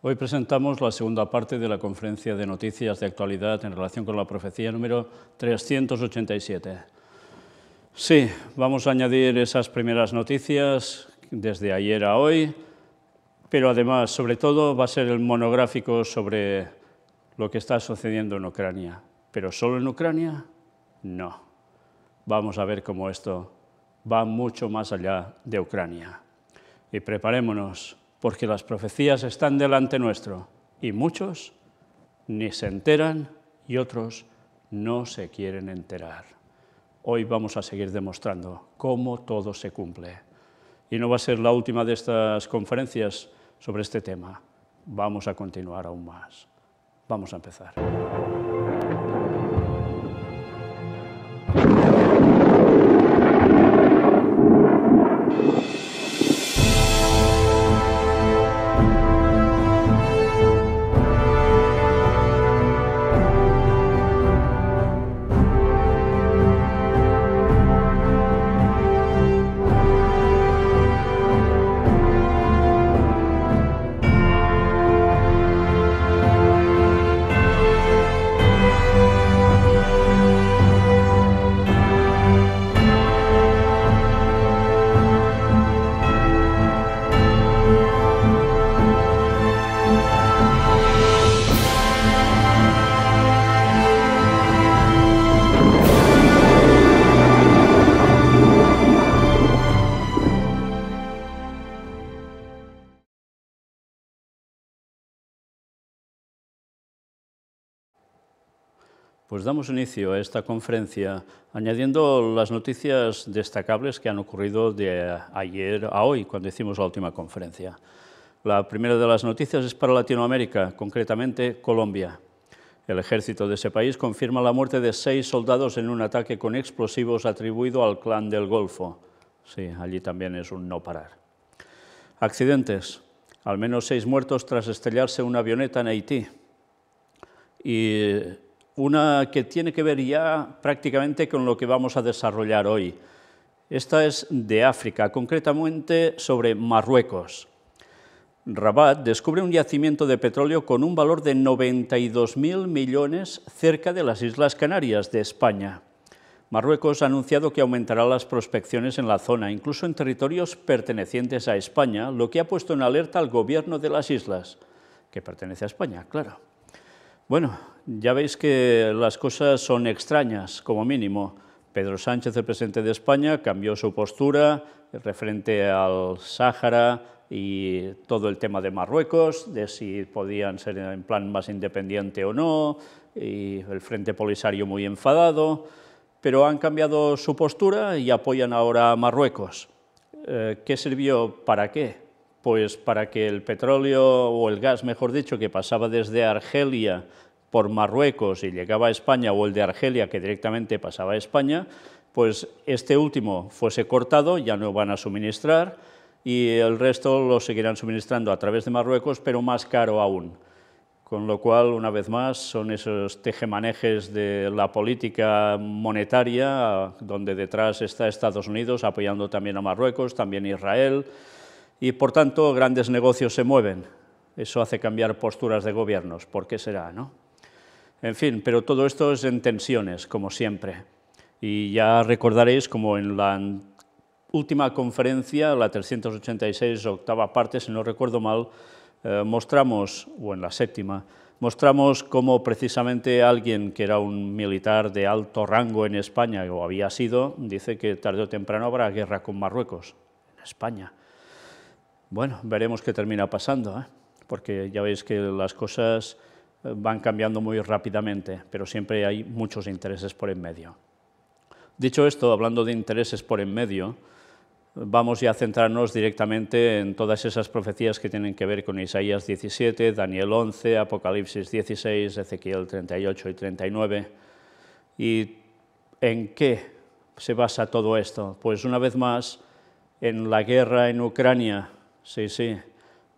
Hoy presentamos la segunda parte de la conferencia de noticias de actualidad en relación con la profecía número 387. Sí, vamos a añadir esas primeras noticias desde ayer a hoy, pero además, sobre todo, va a ser el monográfico sobre lo que está sucediendo en Ucrania. ¿Pero solo en Ucrania? No. Vamos a ver cómo esto va mucho más allá de Ucrania. Y preparémonos porque las profecías están delante nuestro y muchos ni se enteran y otros no se quieren enterar. Hoy vamos a seguir demostrando cómo todo se cumple. Y no va a ser la última de estas conferencias sobre este tema. Vamos a continuar aún más. Vamos a empezar. Pues damos inicio a esta conferencia añadiendo las noticias destacables que han ocurrido de ayer a hoy, cuando hicimos la última conferencia. La primera de las noticias es para Latinoamérica, concretamente Colombia. El ejército de ese país confirma la muerte de seis soldados en un ataque con explosivos atribuido al clan del Golfo. Sí, allí también es un no parar. Accidentes. Al menos seis muertos tras estrellarse una avioneta en Haití. Y una que tiene que ver ya prácticamente con lo que vamos a desarrollar hoy. Esta es de África, concretamente sobre Marruecos. Rabat descubre un yacimiento de petróleo con un valor de 92.000 millones cerca de las Islas Canarias de España. Marruecos ha anunciado que aumentará las prospecciones en la zona, incluso en territorios pertenecientes a España, lo que ha puesto en alerta al gobierno de las islas, que pertenece a España, claro. Bueno, ya veis que las cosas son extrañas, como mínimo. Pedro Sánchez, el presidente de España, cambió su postura referente al Sáhara y todo el tema de Marruecos, de si podían ser en plan más independiente o no, y el Frente Polisario muy enfadado, pero han cambiado su postura y apoyan ahora a Marruecos. Eh, ¿Qué sirvió para qué? Pues para que el petróleo o el gas, mejor dicho, que pasaba desde Argelia por Marruecos y llegaba a España, o el de Argelia, que directamente pasaba a España, pues este último fuese cortado, ya no van a suministrar, y el resto lo seguirán suministrando a través de Marruecos, pero más caro aún. Con lo cual, una vez más, son esos tejemanejes de la política monetaria, donde detrás está Estados Unidos apoyando también a Marruecos, también Israel, y por tanto grandes negocios se mueven. Eso hace cambiar posturas de gobiernos. ¿Por qué será? No? En fin, pero todo esto es en tensiones, como siempre. Y ya recordaréis como en la última conferencia, la 386, octava parte, si no recuerdo mal, eh, mostramos, o en la séptima, mostramos cómo precisamente alguien que era un militar de alto rango en España, o había sido, dice que tarde o temprano habrá guerra con Marruecos, en España. Bueno, veremos qué termina pasando, ¿eh? porque ya veis que las cosas van cambiando muy rápidamente, pero siempre hay muchos intereses por en medio. Dicho esto, hablando de intereses por en medio, vamos ya a centrarnos directamente en todas esas profecías que tienen que ver con Isaías 17, Daniel 11, Apocalipsis 16, Ezequiel 38 y 39. ¿Y en qué se basa todo esto? Pues una vez más en la guerra en Ucrania, sí, sí,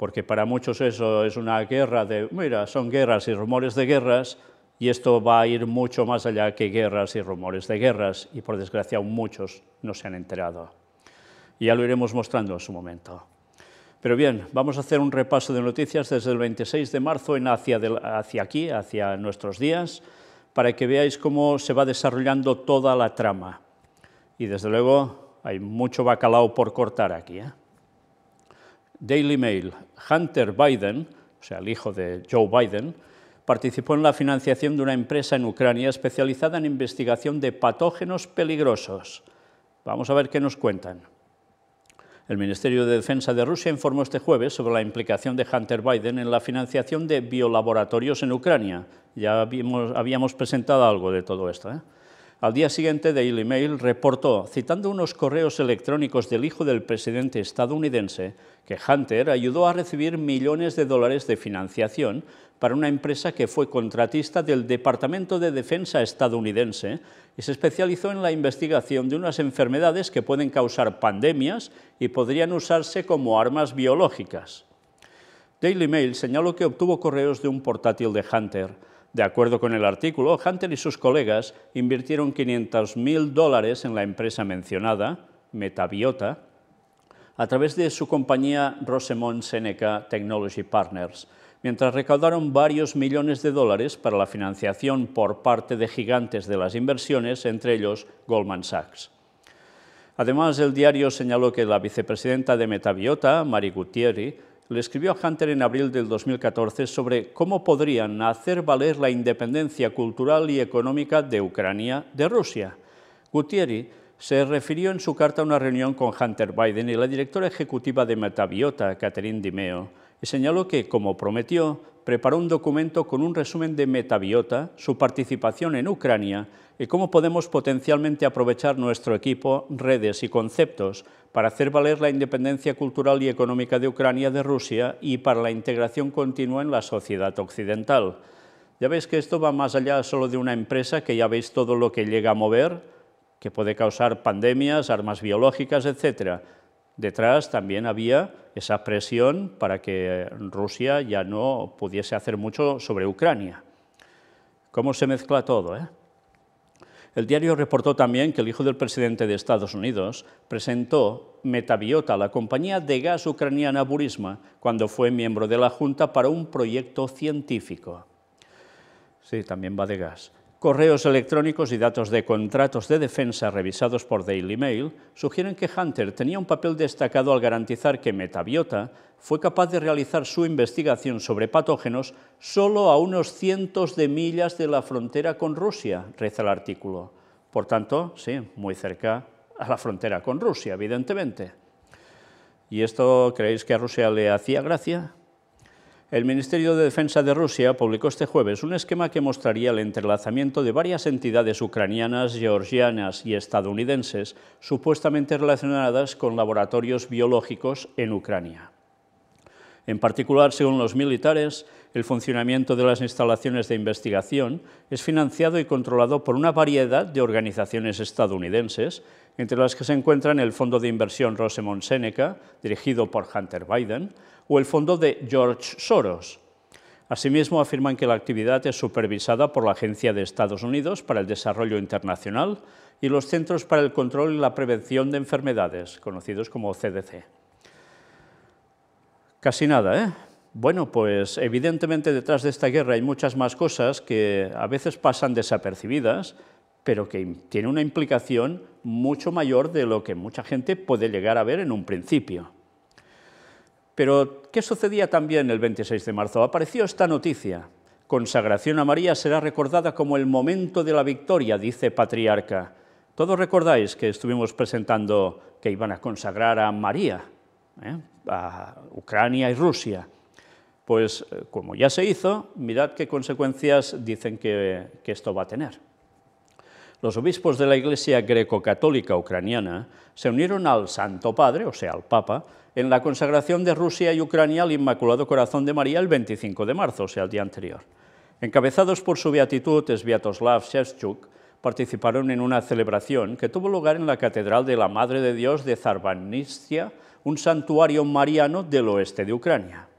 porque para muchos eso es una guerra de, mira, son guerras y rumores de guerras, y esto va a ir mucho más allá que guerras y rumores de guerras, y por desgracia muchos no se han enterado. Y ya lo iremos mostrando en su momento. Pero bien, vamos a hacer un repaso de noticias desde el 26 de marzo en hacia, hacia aquí, hacia nuestros días, para que veáis cómo se va desarrollando toda la trama. Y desde luego hay mucho bacalao por cortar aquí. ¿eh? Daily Mail, Hunter Biden, o sea, el hijo de Joe Biden, participó en la financiación de una empresa en Ucrania especializada en investigación de patógenos peligrosos. Vamos a ver qué nos cuentan. El Ministerio de Defensa de Rusia informó este jueves sobre la implicación de Hunter Biden en la financiación de biolaboratorios en Ucrania. Ya habíamos, presentado algo de todo esto. ¿eh? Al día siguiente, Daily Mail reportó, citando unos correos electrónicos del hijo del presidente estadounidense, que Hunter ayudó a recibir millones de dólares de financiación para una empresa que fue contratista del Departamento de Defensa estadounidense y se especializó en la investigación de unas enfermedades que pueden causar pandemias y podrían usarse como armas biológicas. Daily Mail señaló que obtuvo correos de un portátil de Hunter de acuerdo con el artículo, Hunter y sus colegas invirtieron 500.000 dólares en la empresa mencionada, Metabiota, a través de su compañía Rosemont Seneca Technology Partners, mientras recaudaron varios millones de dólares para la financiación por parte de gigantes de las inversiones, entre ellos Goldman Sachs. Además, el diario señaló que la vicepresidenta de Metabiota, Marie Gutierrez, le escribió a Hunter en abril del 2014 sobre cómo podrían hacer valer la independencia cultural y económica de Ucrania de Rusia. Gutiérrez se refirió en su carta a una reunión con Hunter Biden y la directora ejecutiva de Metaviota, Catherine Dimeo, y señaló que, como prometió, preparó un documento con un resumen de Metabiota, su participación en Ucrania y cómo podemos potencialmente aprovechar nuestro equipo, redes y conceptos para hacer valer la independencia cultural y económica de Ucrania de Rusia y para la integración continua en la sociedad occidental. Ya veis que esto va más allá solo de una empresa que ya veis todo lo que llega a mover, que puede causar pandemias, armas biológicas, etc. Detrás también había esa presión para que Rusia ya no pudiese hacer mucho sobre Ucrania. ¿Cómo se mezcla todo? Eh? El diario reportó también que el hijo del presidente de Estados Unidos presentó Metabiota, la compañía de gas ucraniana Burisma, cuando fue miembro de la Junta para un proyecto científico. Sí, también va de gas. Correos electrónicos y datos de contratos de defensa revisados por Daily Mail sugieren que Hunter tenía un papel destacado al garantizar que Metabiota fue capaz de realizar su investigación sobre patógenos solo a unos cientos de millas de la frontera con Rusia, reza el artículo. Por tanto, sí, muy cerca a la frontera con Rusia, evidentemente. ¿Y esto creéis que a Rusia le hacía gracia? El Ministerio de Defensa de Rusia publicó este jueves un esquema que mostraría el entrelazamiento de varias entidades ucranianas, georgianas y estadounidenses supuestamente relacionadas con laboratorios biológicos en Ucrania. En particular, según los militares, el funcionamiento de las instalaciones de investigación es financiado y controlado por una variedad de organizaciones estadounidenses entre las que se encuentran el fondo de inversión Rosemont Seneca, dirigido por Hunter Biden, o el fondo de George Soros. Asimismo, afirman que la actividad es supervisada por la Agencia de Estados Unidos para el Desarrollo Internacional y los Centros para el Control y la Prevención de Enfermedades, conocidos como CDC. Casi nada, ¿eh? Bueno, pues evidentemente detrás de esta guerra hay muchas más cosas que a veces pasan desapercibidas, pero que tiene una implicación mucho mayor de lo que mucha gente puede llegar a ver en un principio. Pero, ¿qué sucedía también el 26 de marzo? Apareció esta noticia. Consagración a María será recordada como el momento de la victoria, dice Patriarca. Todos recordáis que estuvimos presentando que iban a consagrar a María, ¿eh? a Ucrania y Rusia. Pues eh, como ya se hizo, mirad qué consecuencias dicen que esto va a tener los obispos de la Iglesia greco-católica ucraniana se unieron al Santo Padre, o sea, al Papa, en la consagración de Rusia y Ucrania al Inmaculado Corazón de María el 25 de marzo, o sea, el día anterior. Encabezados por su beatitud Sviatoslav Shevchuk, participaron en una celebración que tuvo lugar en la Catedral de la Madre de Dios de Zarvanistia, un santuario mariano del oeste de Ucrania.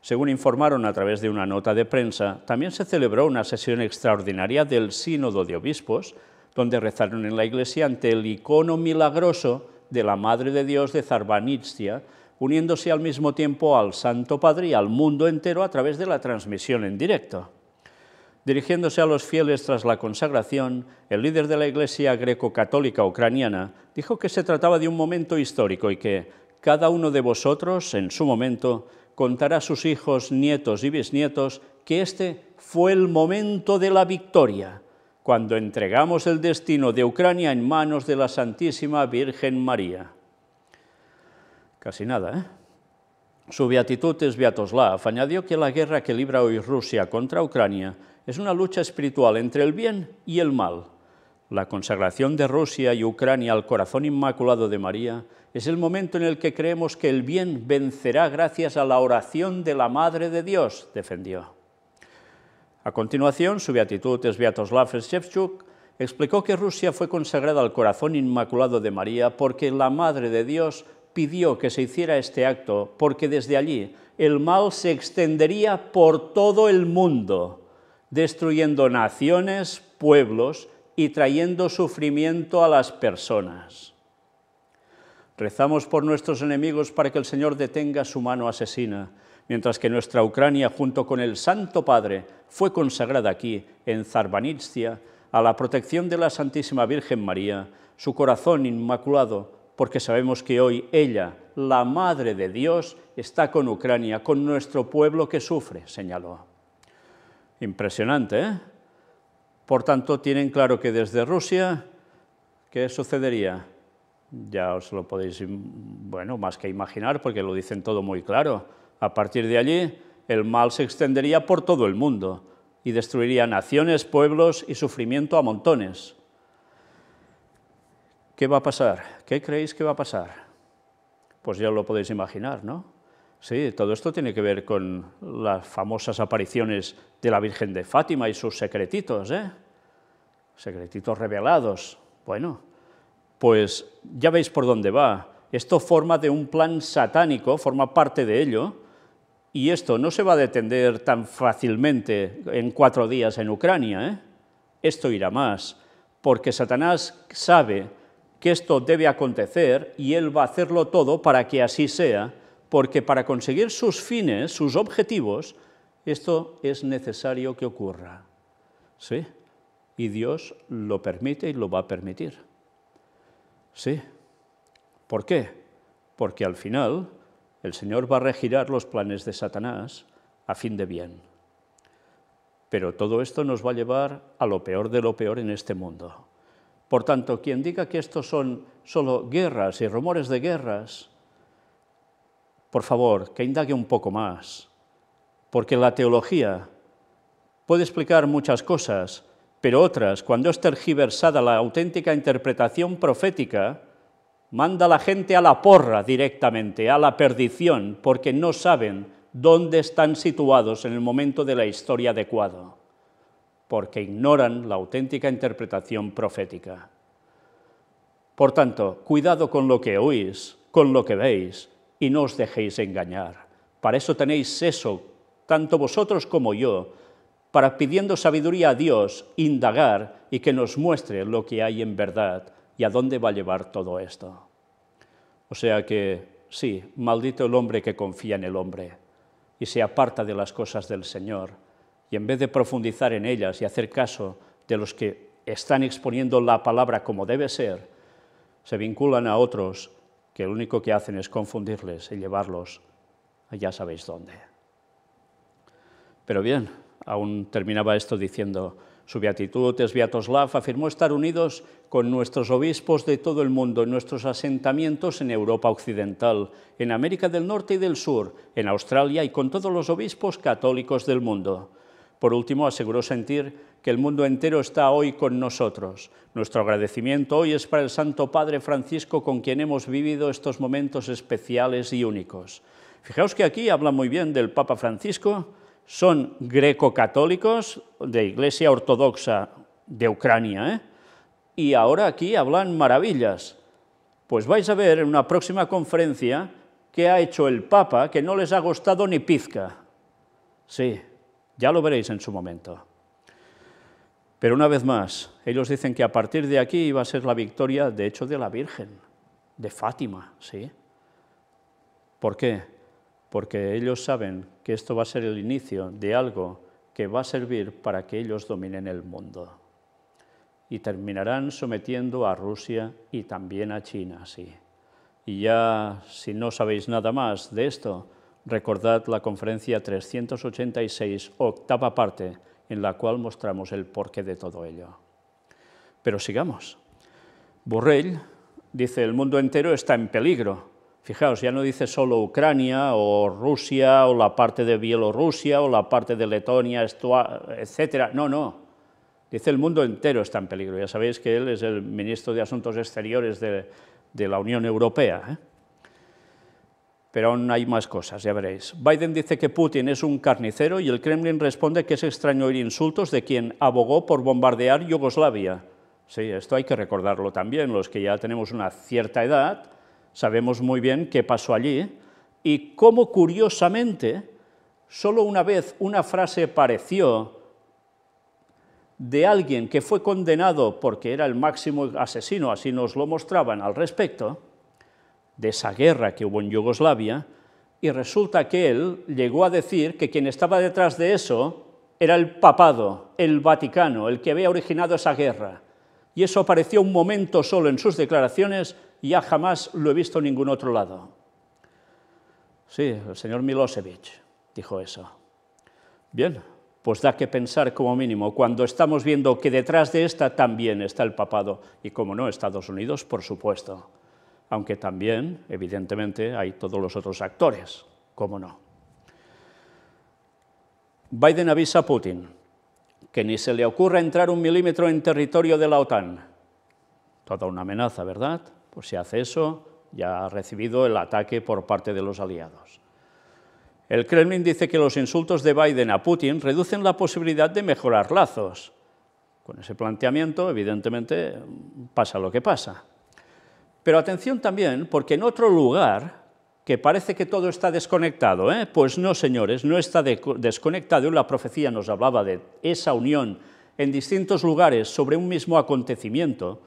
Según informaron a través de una nota de prensa, también se celebró una sesión extraordinaria del Sínodo de Obispos, donde rezaron en la iglesia ante el icono milagroso de la Madre de Dios de Zarbanitstia, uniéndose al mismo tiempo al Santo Padre y al mundo entero a través de la transmisión en directo. Dirigiéndose a los fieles tras la consagración, el líder de la Iglesia greco-católica ucraniana dijo que se trataba de un momento histórico y que cada uno de vosotros, en su momento, contará a sus hijos, nietos y bisnietos que este fue el momento de la victoria, cuando entregamos el destino de Ucrania en manos de la Santísima Virgen María. Casi nada, ¿eh? Su beatitud es beatoslav, añadió que la guerra que libra hoy Rusia contra Ucrania es una lucha espiritual entre el bien y el mal, la consagración de Rusia y Ucrania al corazón inmaculado de María es el momento en el que creemos que el bien vencerá gracias a la oración de la Madre de Dios, defendió. A continuación, su beatitud es Sviatoslav Shevchuk, explicó que Rusia fue consagrada al corazón inmaculado de María porque la Madre de Dios pidió que se hiciera este acto porque desde allí el mal se extendería por todo el mundo, destruyendo naciones, pueblos y trayendo sufrimiento a las personas. Rezamos por nuestros enemigos para que el Señor detenga su mano asesina, mientras que nuestra Ucrania, junto con el Santo Padre, fue consagrada aquí, en Zarbanitzia, a la protección de la Santísima Virgen María, su corazón inmaculado, porque sabemos que hoy ella, la Madre de Dios, está con Ucrania, con nuestro pueblo que sufre, señaló. Impresionante, ¿eh? Por tanto, tienen claro que desde Rusia, ¿qué sucedería? Ya os lo podéis, bueno, más que imaginar, porque lo dicen todo muy claro. A partir de allí, el mal se extendería por todo el mundo y destruiría naciones, pueblos y sufrimiento a montones. ¿Qué va a pasar? ¿Qué creéis que va a pasar? Pues ya lo podéis imaginar, ¿no? Sí, todo esto tiene que ver con las famosas apariciones de la Virgen de Fátima y sus secretitos, ¿eh? Secretitos revelados. Bueno, pues ya veis por dónde va. Esto forma de un plan satánico, forma parte de ello, y esto no se va a detener tan fácilmente en cuatro días en Ucrania, ¿eh? Esto irá más, porque Satanás sabe que esto debe acontecer y él va a hacerlo todo para que así sea porque para conseguir sus fines, sus objetivos, esto es necesario que ocurra. ¿Sí? Y Dios lo permite y lo va a permitir. ¿Sí? ¿Por qué? Porque al final el Señor va a regirar los planes de Satanás a fin de bien. Pero todo esto nos va a llevar a lo peor de lo peor en este mundo. Por tanto, quien diga que esto son solo guerras y rumores de guerras, por favor, que indague un poco más, porque la teología puede explicar muchas cosas, pero otras, cuando es tergiversada la auténtica interpretación profética, manda a la gente a la porra directamente, a la perdición, porque no saben dónde están situados en el momento de la historia adecuado, porque ignoran la auténtica interpretación profética. Por tanto, cuidado con lo que oís, con lo que veis, y no os dejéis engañar. Para eso tenéis eso, tanto vosotros como yo, para pidiendo sabiduría a Dios, indagar y que nos muestre lo que hay en verdad y a dónde va a llevar todo esto. O sea que, sí, maldito el hombre que confía en el hombre y se aparta de las cosas del Señor, y en vez de profundizar en ellas y hacer caso de los que están exponiendo la palabra como debe ser, se vinculan a otros que lo único que hacen es confundirles y llevarlos a ya sabéis dónde. Pero bien, aún terminaba esto diciendo, su beatitud es afirmó estar unidos con nuestros obispos de todo el mundo en nuestros asentamientos en Europa Occidental, en América del Norte y del Sur, en Australia y con todos los obispos católicos del mundo. Por último, aseguró sentir que el mundo entero está hoy con nosotros. Nuestro agradecimiento hoy es para el Santo Padre Francisco con quien hemos vivido estos momentos especiales y únicos. Fijaos que aquí habla muy bien del Papa Francisco, son greco-católicos de Iglesia Ortodoxa de Ucrania, ¿eh? y ahora aquí hablan maravillas. Pues vais a ver en una próxima conferencia qué ha hecho el Papa que no les ha gustado ni pizca. Sí, ya lo veréis en su momento. Pero una vez más, ellos dicen que a partir de aquí va a ser la victoria, de hecho, de la Virgen, de Fátima, ¿sí? ¿Por qué? Porque ellos saben que esto va a ser el inicio de algo que va a servir para que ellos dominen el mundo. Y terminarán sometiendo a Rusia y también a China, sí. Y ya, si no sabéis nada más de esto, recordad la conferencia 386, octava parte, en la cual mostramos el porqué de todo ello. Pero sigamos. Borrell dice, el mundo entero está en peligro. Fijaos, ya no dice solo Ucrania o Rusia o la parte de Bielorrusia o la parte de Letonia, etcétera. No, no. Dice el mundo entero está en peligro. Ya sabéis que él es el ministro de Asuntos Exteriores de, la Unión Europea. ¿eh? Pero aún hay más cosas, ya veréis. Biden dice que Putin es un carnicero y el Kremlin responde que es extraño oír insultos de quien abogó por bombardear Yugoslavia. Sí, esto hay que recordarlo también. Los que ya tenemos una cierta edad sabemos muy bien qué pasó allí y cómo curiosamente solo una vez una frase pareció de alguien que fue condenado porque era el máximo asesino, así nos lo mostraban al respecto, de esa guerra que hubo en Yugoslavia, y resulta que él llegó a decir que quien estaba detrás de eso era el papado, el Vaticano, el que había originado esa guerra. Y eso apareció un momento solo en sus declaraciones y ya jamás lo he visto en ningún otro lado. Sí, el señor Milosevic dijo eso. Bien, pues da que pensar como mínimo cuando estamos viendo que detrás de esta también está el papado y como no Estados Unidos, por supuesto aunque también, evidentemente, hay todos los otros actores, cómo no. Biden avisa a Putin que ni se le ocurra entrar un milímetro en territorio de la OTAN. Toda una amenaza, ¿verdad? Pues si hace eso, ya ha recibido el ataque por parte de los aliados. El Kremlin dice que los insultos de Biden a Putin reducen la posibilidad de mejorar lazos. Con ese planteamiento, evidentemente, pasa lo que pasa. Pero atención también, porque en otro lugar, que parece que todo está desconectado, ¿eh? pues no, señores, no está desconectado. La profecía nos hablaba de esa unión en distintos lugares sobre un mismo acontecimiento,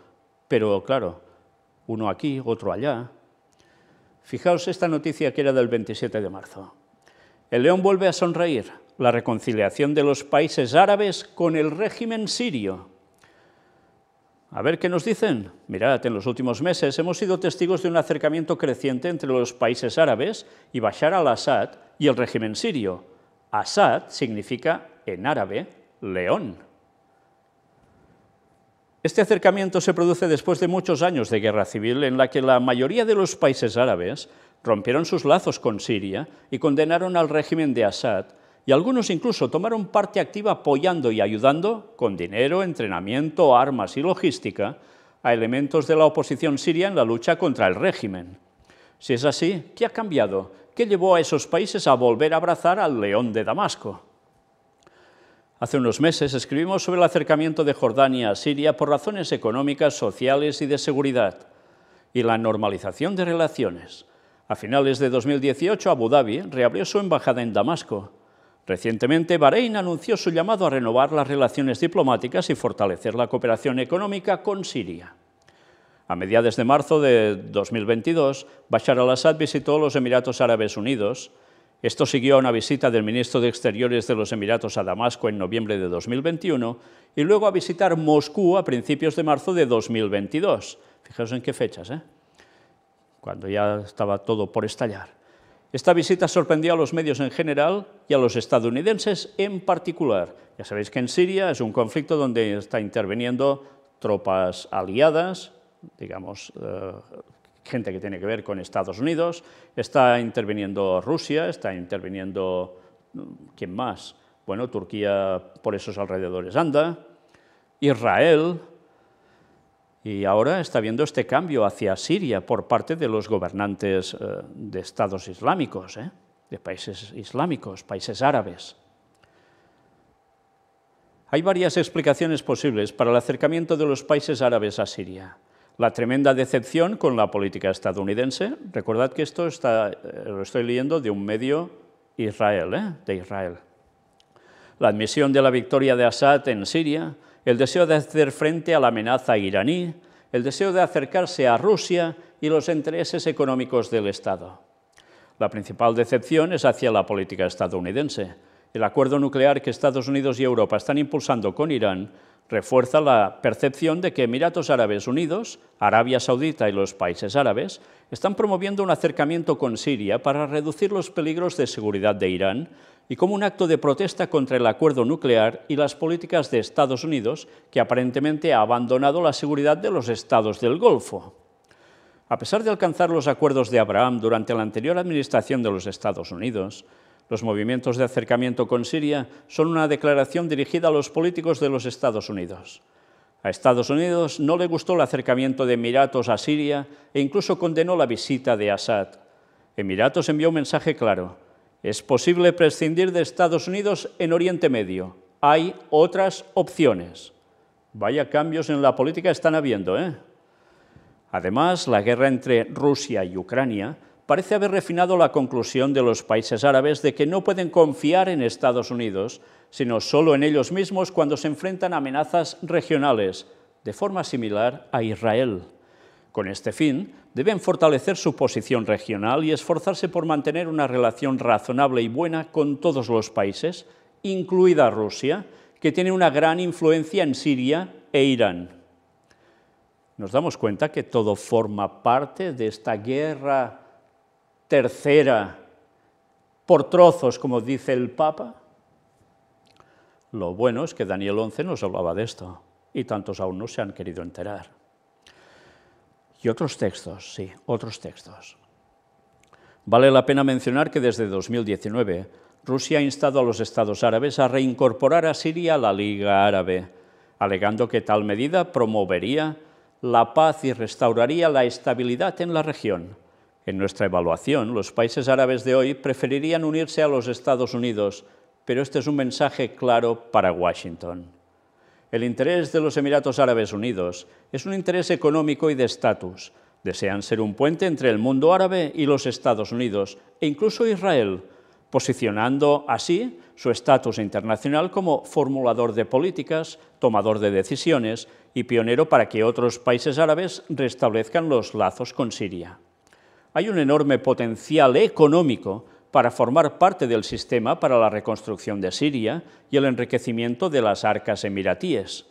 pero claro, uno aquí, otro allá. Fijaos esta noticia que era del 27 de marzo. El león vuelve a sonreír. La reconciliación de los países árabes con el régimen sirio. A ver qué nos dicen. Mirad, en los últimos meses hemos sido testigos de un acercamiento creciente entre los países árabes y Bashar al-Assad y el régimen sirio. Assad significa, en árabe, león. Este acercamiento se produce después de muchos años de guerra civil en la que la mayoría de los países árabes rompieron sus lazos con Siria y condenaron al régimen de Assad y algunos incluso tomaron parte activa apoyando y ayudando, con dinero, entrenamiento, armas y logística, a elementos de la oposición siria en la lucha contra el régimen. Si es así, ¿qué ha cambiado? ¿Qué llevó a esos países a volver a abrazar al león de Damasco? Hace unos meses escribimos sobre el acercamiento de Jordania a Siria por razones económicas, sociales y de seguridad, y la normalización de relaciones. A finales de 2018, Abu Dhabi reabrió su embajada en Damasco, Recientemente, Bahrein anunció su llamado a renovar las relaciones diplomáticas y fortalecer la cooperación económica con Siria. A mediados de marzo de 2022, Bashar al-Assad visitó los Emiratos Árabes Unidos. Esto siguió a una visita del ministro de Exteriores de los Emiratos a Damasco en noviembre de 2021 y luego a visitar Moscú a principios de marzo de 2022. Fijaos en qué fechas, ¿eh? cuando ya estaba todo por estallar. Esta visita sorprendió a los medios en general y a los estadounidenses en particular. Ya sabéis que en Siria es un conflicto donde está interviniendo tropas aliadas, digamos, eh, gente que tiene que ver con Estados Unidos, está interviniendo Rusia, está interviniendo, mm, ¿quién más? Bueno, Turquía por esos alrededores anda, Israel, y ahora está viendo este cambio hacia Siria por parte de los gobernantes eh, de estados islámicos, ¿eh? de países islámicos, países árabes. Hay varias explicaciones posibles para el acercamiento de los países árabes a Siria. La tremenda decepción con la política estadounidense. Recordad que esto está, eh, lo estoy leyendo de un medio Israel, de Israel. La admisión de la victoria de Assad en Siria, el deseo de hacer frente a la amenaza iraní, el deseo de acercarse a Rusia y los intereses económicos del Estado. La principal decepción es hacia la política estadounidense. El acuerdo nuclear que Estados Unidos y Europa están impulsando con Irán refuerza la percepción de que Emiratos Árabes Unidos, Arabia Saudita y los países árabes están promoviendo un acercamiento con Siria para reducir los peligros de seguridad de Irán y como un acto de protesta contra el acuerdo nuclear y las políticas de Estados Unidos, que aparentemente ha abandonado la seguridad de los estados del Golfo. A pesar de alcanzar los acuerdos de Abraham durante la anterior administración de los Estados Unidos, los movimientos de acercamiento con Siria son una declaración dirigida a los políticos de los Estados Unidos. A Estados Unidos no le gustó el acercamiento de Emiratos a Siria e incluso condenó la visita de Assad. Emiratos envió un mensaje claro, es posible prescindir de Estados Unidos en Oriente Medio. Hay otras opciones. Vaya cambios en la política están habiendo, ¿eh? Además, la guerra entre Rusia y Ucrania parece haber refinado la conclusión de los países árabes de que no pueden confiar en Estados Unidos, sino solo en ellos mismos cuando se enfrentan a amenazas regionales, de forma similar a Israel. Con este fin, deben fortalecer su posición regional y esforzarse por mantener una relación razonable y buena con todos los países, incluida Rusia, que tiene una gran influencia en Siria e Irán. Nos damos cuenta que todo forma parte de esta guerra tercera por trozos, como dice el Papa. Lo bueno es que Daniel 11 nos hablaba de esto y tantos aún no se han querido enterar. Y otros textos, sí, otros textos. Vale la pena mencionar que desde 2019 Rusia ha instado a los estados árabes a reincorporar a Siria a la Liga Árabe, alegando que tal medida promovería la paz y restauraría la estabilidad en la región. En nuestra evaluación, los países árabes de hoy preferirían unirse a los Estados Unidos, pero este es un mensaje claro para Washington. El interés de los Emiratos Árabes Unidos es un interés económico y de estatus. Desean ser un puente entre el mundo árabe y los Estados Unidos e incluso Israel, posicionando así su estatus internacional como formulador de políticas, tomador de decisiones y pionero para que otros países árabes restablezcan los lazos con Siria. Hay un enorme potencial económico para formar parte del sistema para la reconstrucción de Siria y el enriquecimiento de las arcas emiratíes.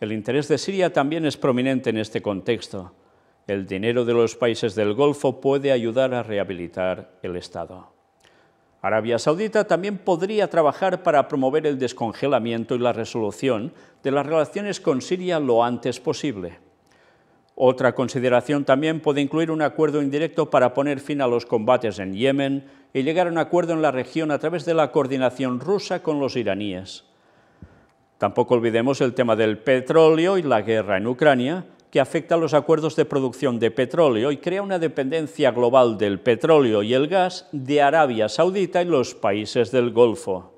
El interés de Siria también es prominente en este contexto. El dinero de los países del Golfo puede ayudar a rehabilitar el Estado. Arabia Saudita también podría trabajar para promover el descongelamiento y la resolución de las relaciones con Siria lo antes posible. Otra consideración también puede incluir un acuerdo indirecto para poner fin a los combates en Yemen y llegar a un acuerdo en la región a través de la coordinación rusa con los iraníes. Tampoco olvidemos el tema del petróleo y la guerra en Ucrania, que afecta a los acuerdos de producción de petróleo y crea una dependencia global del petróleo y el gas de Arabia Saudita y los países del Golfo.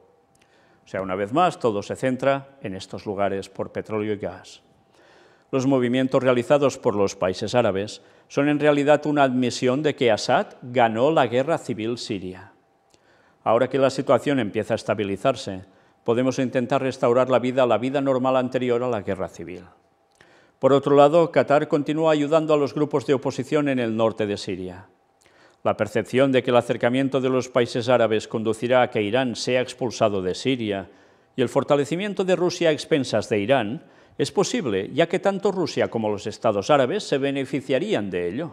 O sea, una vez más, todo se centra en estos lugares por petróleo y gas los movimientos realizados por los países árabes son en realidad una admisión de que Assad ganó la guerra civil siria. Ahora que la situación empieza a estabilizarse, podemos intentar restaurar la vida a la vida normal anterior a la guerra civil. Por otro lado, Qatar continúa ayudando a los grupos de oposición en el norte de Siria. La percepción de que el acercamiento de los países árabes conducirá a que Irán sea expulsado de Siria y el fortalecimiento de Rusia a expensas de Irán es posible, ya que tanto Rusia como los estados árabes se beneficiarían de ello.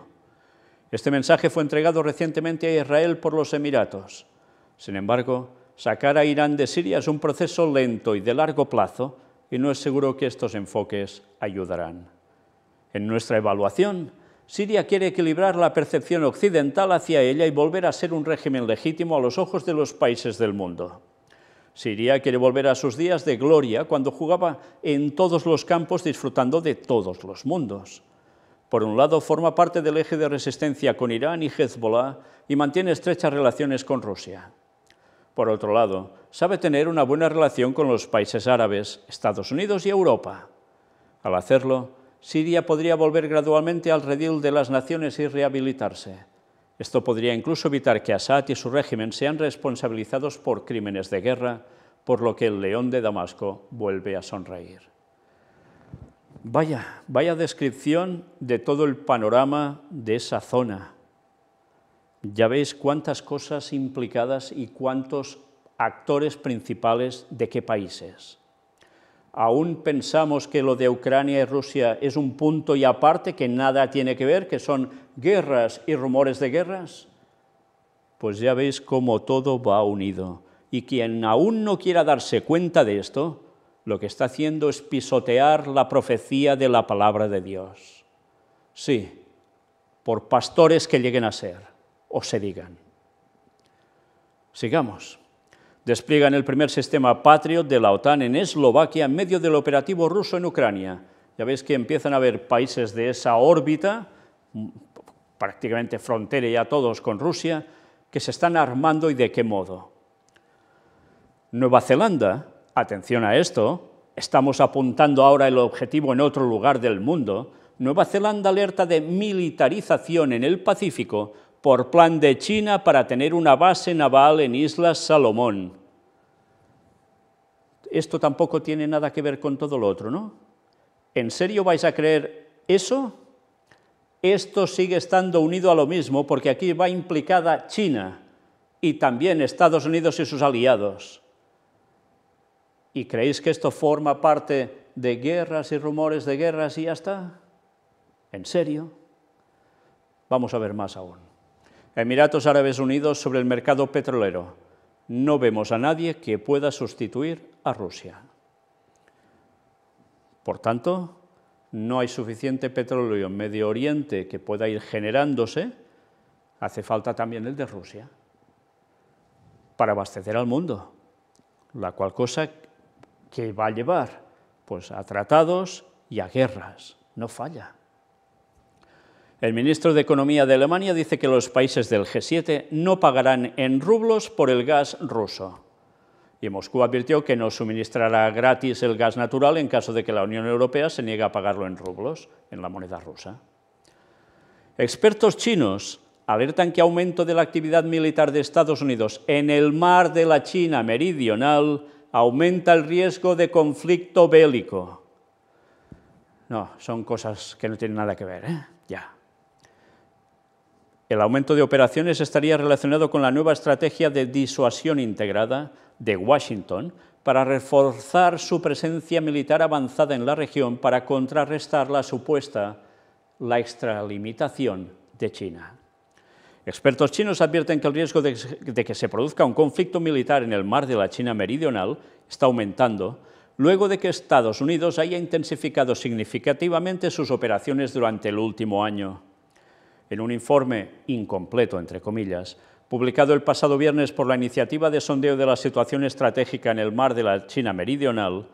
Este mensaje fue entregado recientemente a Israel por los Emiratos. Sin embargo, sacar a Irán de Siria es un proceso lento y de largo plazo y no es seguro que estos enfoques ayudarán. En nuestra evaluación, Siria quiere equilibrar la percepción occidental hacia ella y volver a ser un régimen legítimo a los ojos de los países del mundo. Siria quiere volver a sus días de gloria cuando jugaba en todos los campos disfrutando de todos los mundos. Por un lado, forma parte del eje de resistencia con Irán y Hezbollah y mantiene estrechas relaciones con Rusia. Por otro lado, sabe tener una buena relación con los países árabes, Estados Unidos y Europa. Al hacerlo, Siria podría volver gradualmente al redil de las naciones y rehabilitarse. Esto podría incluso evitar que Assad y su régimen sean responsabilizados por crímenes de guerra, por lo que el león de Damasco vuelve a sonreír. Vaya, vaya descripción de todo el panorama de esa zona. Ya veis cuántas cosas implicadas y cuántos actores principales de qué países aún pensamos que lo de Ucrania y Rusia es un punto y aparte que nada tiene que ver, que son guerras y rumores de guerras, pues ya veis cómo todo va unido. Y quien aún no quiera darse cuenta de esto, lo que está haciendo es pisotear la profecía de la palabra de Dios. Sí, por pastores que lleguen a ser o se digan. Sigamos. Despliegan el primer sistema Patriot de la OTAN en Eslovaquia en medio del operativo ruso en Ucrania. Ya veis que empiezan a haber países de esa órbita, prácticamente frontera ya todos con Rusia, que se están armando y de qué modo. Nueva Zelanda, atención a esto, estamos apuntando ahora el objetivo en otro lugar del mundo, Nueva Zelanda alerta de militarización en el Pacífico por plan de China para tener una base naval en Islas Salomón. Esto tampoco tiene nada que ver con todo lo otro, ¿no? ¿En serio vais a creer eso? Esto sigue estando unido a lo mismo porque aquí va implicada China y también Estados Unidos y sus aliados. ¿Y creéis que esto forma parte de guerras y rumores de guerras y ya está? ¿En serio? Vamos a ver más aún. Emiratos Árabes Unidos sobre el mercado petrolero. No vemos a nadie que pueda sustituir a Rusia. Por tanto, no hay suficiente petróleo en Medio Oriente que pueda ir generándose, hace falta también el de Rusia para abastecer al mundo, la cual cosa que va a llevar pues a tratados y a guerras, no falla. El ministro de Economía de Alemania dice que los países del G7 no pagarán en rublos por el gas ruso. Y Moscú advirtió que no suministrará gratis el gas natural en caso de que la Unión Europea se niegue a pagarlo en rublos, en la moneda rusa. Expertos chinos alertan que aumento de la actividad militar de Estados Unidos en el mar de la China meridional aumenta el riesgo de conflicto bélico. No, son cosas que no tienen nada que ver, ¿eh? Ya. El aumento de operaciones estaría relacionado con la nueva estrategia de disuasión integrada de Washington para reforzar su presencia militar avanzada en la región para contrarrestar la supuesta extralimitación de China. Expertos chinos advierten que el riesgo de, que se produzca un conflicto militar en el mar de la China meridional está aumentando luego de que Estados Unidos haya intensificado significativamente sus operaciones durante el último año en un informe incompleto, entre comillas, publicado el pasado viernes por la iniciativa de sondeo de la situación estratégica en el mar de la China Meridional,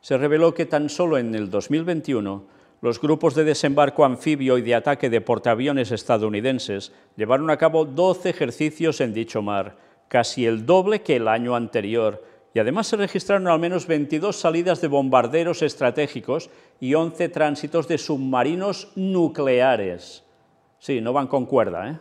se reveló que tan solo en el 2021 los grupos de desembarco anfibio y de ataque de portaaviones estadounidenses llevaron a cabo 12 ejercicios en dicho mar, casi el doble que el año anterior, y además se registraron al menos 22 salidas de bombarderos estratégicos y 11 tránsitos de submarinos nucleares. Sí, no van con cuerda. ¿eh?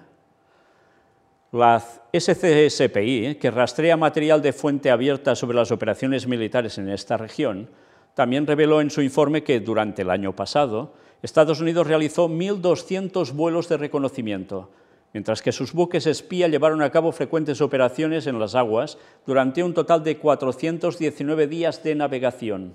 La SCSPI, ¿eh? que rastrea material de fuente abierta sobre las operaciones militares en esta región, también reveló en su informe que durante el año pasado Estados Unidos realizó 1.200 vuelos de reconocimiento, mientras que sus buques espía llevaron a cabo frecuentes operaciones en las aguas durante un total de 419 días de navegación.